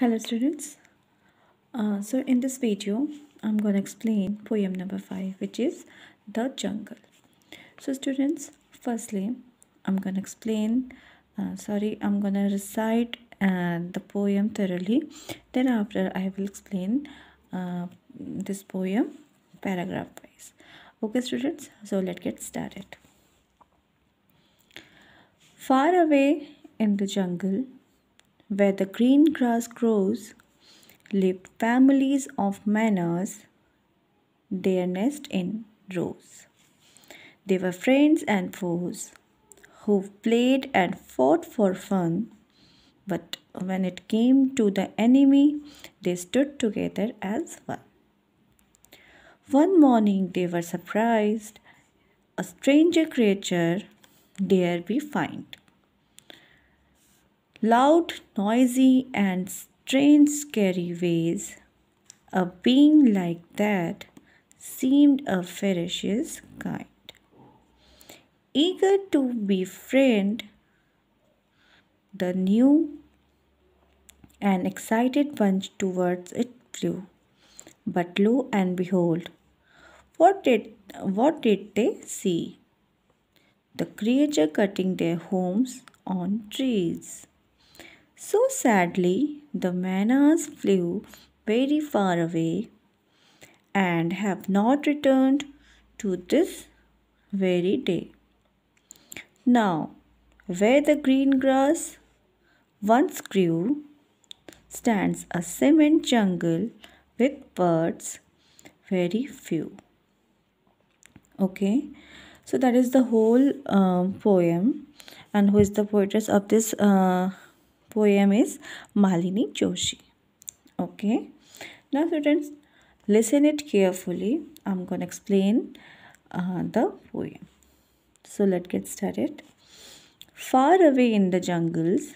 Hello students. Uh, so in this video, I'm going to explain poem number 5 which is The Jungle. So students, firstly, I'm going to explain, uh, sorry, I'm going to recite uh, the poem thoroughly. Then after, I will explain uh, this poem paragraph wise. Okay students, so let's get started. Far away in the jungle, where the green grass grows, live families of manners, their nest in rows. They were friends and foes who played and fought for fun, but when it came to the enemy, they stood together as one. One morning they were surprised a stranger creature there we find loud, noisy, and strange, scary ways. A being like that seemed a ferocious kind. Eager to befriend the new and excited bunch towards it flew. But lo and behold, what did, what did they see? The creature cutting their homes on trees. So sadly, the manas flew very far away and have not returned to this very day. Now, where the green grass once grew stands a cement jungle with birds very few. Okay, so that is the whole uh, poem and who is the poetess of this. Uh, poem is Malini Joshi. Okay. Now students, listen it carefully. I'm going to explain uh, the poem. So let's get started. Far away in the jungles,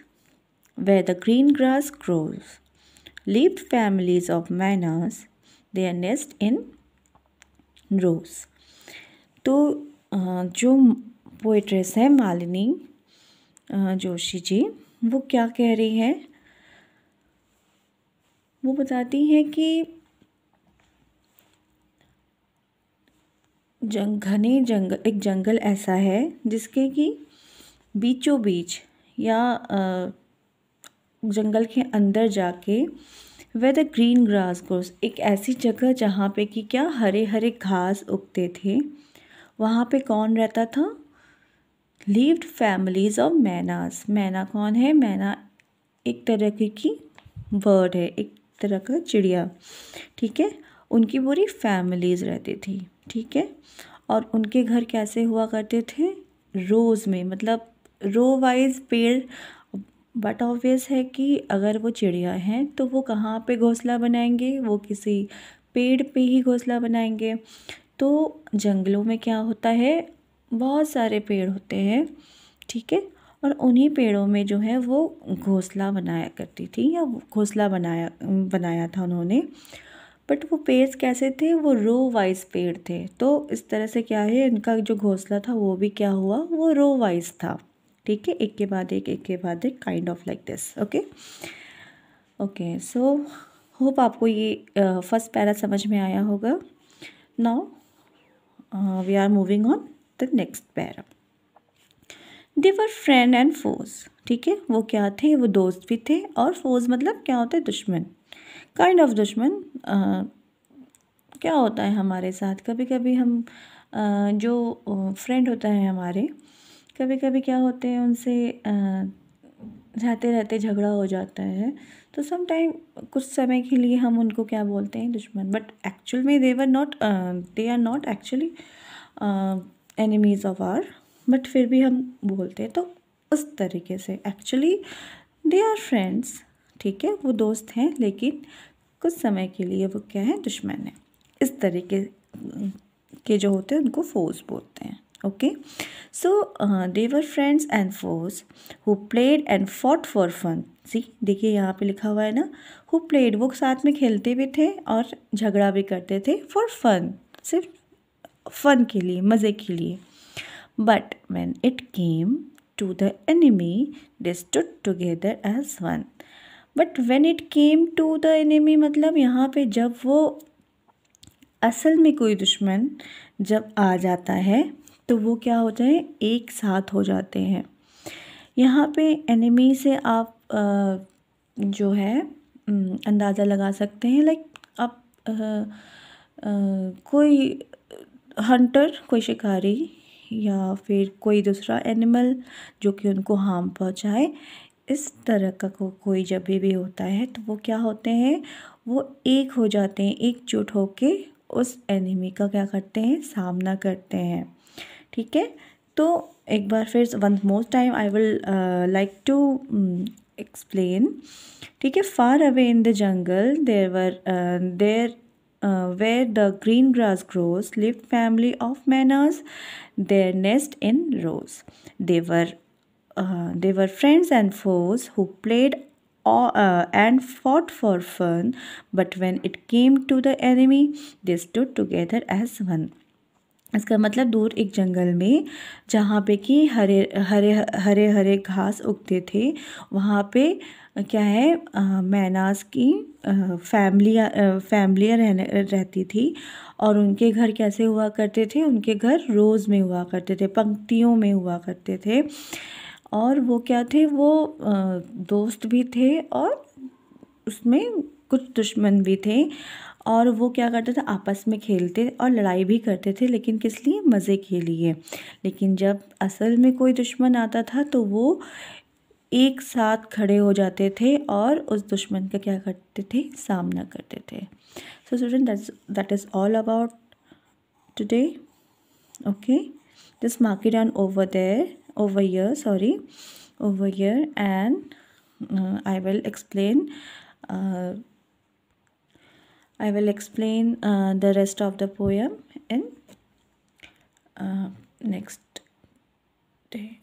where the green grass grows, lived families of manas, their nest in रोज तो जो पोइट्रेस हैं मालिनी जोशी जी वो क्या कह रही है वो बताती है कि जंग घने जंगल एक जंगल ऐसा है जिसके कि बीचों बीच या जंगल के अंदर जाके where the green grass grows एक ऐसी जगह जहाँ पे कि क्या हरे हरे घास उगते थे वहाँ पे कौन रहता था लीव्ड फैमिलीज ऑफ मैनास मैना कौन है मैना एक तरह की बर्ड है एक तरह का चिड़िया ठीक है उनकी पूरी फैमिलीज रहती थी ठीक है और उनके घर कैसे हुआ करते थे रोज़ में मतलब रो वाइज पेड़ बट ऑब्वियस है कि अगर वो चिड़िया हैं तो वो कहाँ पे घोंसला बनाएंगे वो किसी पेड़ पे ही घोंसला बनाएंगे तो जंगलों में क्या होता है बहुत सारे पेड़ होते हैं ठीक है और उन्हीं पेड़ों में जो है वो घोंसला बनाया करती थी या घोंसला बनाया बनाया था उन्होंने बट वो पेड़ कैसे थे वो रो वाइज पेड़ थे तो इस तरह से क्या है इनका जो घोंसला था वो भी क्या हुआ वो रो वाइज था ठीक है एक के बाद एक एक के बाद एक kind of like this okay okay so hope आपको ये फर्स्ट पैरा समझ में आया होगा now we are moving on the next para they were friend and foes ठीक है वो क्या थे वो दोस्त भी थे और फोज मतलब क्या होता है दुश्मन काइंड ऑफ दुश्मन आ, क्या होता है हमारे साथ कभी कभी हम आ, जो फ्रेंड होता है हमारे कभी कभी क्या होते हैं उनसे आ, रहते रहते झगड़ा हो जाता है तो समटाइम कुछ समय के लिए हम उनको क्या बोलते हैं दुश्मन बट एक्चुअल में they were not they are not actually enemies of are but फिर भी हम बोलते हैं तो उस तरीके से एक्चुअली दे आर फ्रेंड्स ठीक है वो दोस्त हैं लेकिन कुछ समय के लिए वो क्या है दुश्मन है इस तरीके के जो होते हैं उनको फोर्स बोलते हैं okay so they were friends and foes who played and fought for fun see देखिए यहाँ पे लिखा हुआ है ना हु प्लेड वो साथ में खेलते भी थे और झगड़ा भी करते थे फॉर फन सिर्फ फन के लिए मज़े के लिए but when it came to the enemy they stood together as one but when it came to the enemy मतलब यहाँ पे जब वो असल में कोई दुश्मन जब आ जाता है तो वो क्या हो जाए एक साथ हो जाते हैं यहाँ पे एनिमी से आप आ, जो है अंदाज़ा लगा सकते हैं लाइक आप आ, आ, कोई हंटर कोई शिकारी या फिर कोई दूसरा एनिमल जो कि उनको हार्म पहुंचाए इस तरह का को, कोई जब भी होता है तो वो क्या होते हैं वो एक हो जाते हैं एकजुट होकर उस एनिमी का क्या करते हैं सामना करते हैं ठीक है तो एक बार फिर one most time I will like to explain ठीक है far away in the jungle there were there uh, where the green grass grows lived family of manners their nest in rows they were uh, they were friends and foes who played all, uh, uh, and fought for fun but when it came to the enemy they stood together as one इसका मतलब दूर एक जंगल में जहाँ पे कि हरे हरे हरे हरे घास उगते थे वहाँ पे क्या है मैनास की फैमिलिया फैमिलियाँ रहने रहती थी और उनके घर कैसे हुआ करते थे उनके घर रोज़ में हुआ करते थे पंक्तियों में हुआ करते थे और वो क्या थे वो दोस्त भी थे और उसमें कुछ दुश्मन भी थे और वो क्या करते थे आपस में खेलते और लड़ाई भी करते थे लेकिन किस लिए मज़े के लिए लेकिन जब असल में कोई दुश्मन आता था तो वो एक साथ खड़े हो जाते थे और उस दुश्मन का क्या करते थे सामना करते थे so student that is all about today okay this market it over there over year sorry over year and I will explain uh, I will explain uh, the rest of the poem in uh, next day.